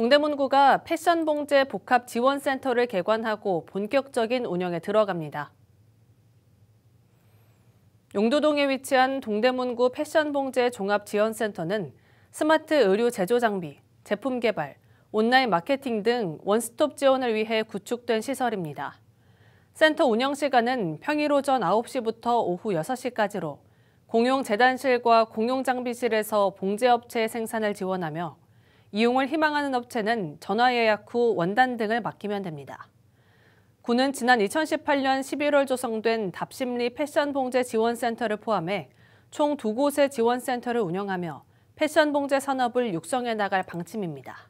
동대문구가 패션 봉제 복합 지원센터를 개관하고 본격적인 운영에 들어갑니다. 용두동에 위치한 동대문구 패션 봉제 종합 지원센터는 스마트 의류 제조 장비, 제품 개발, 온라인 마케팅 등 원스톱 지원을 위해 구축된 시설입니다. 센터 운영 시간은 평일 오전 9시부터 오후 6시까지로 공용 재단실과 공용 장비실에서 봉제업체 생산을 지원하며 이용을 희망하는 업체는 전화 예약 후 원단 등을 맡기면 됩니다. 군은 지난 2018년 11월 조성된 답심리 패션 봉제 지원센터를 포함해 총 두 곳의 지원센터를 운영하며 패션 봉제 산업을 육성해 나갈 방침입니다.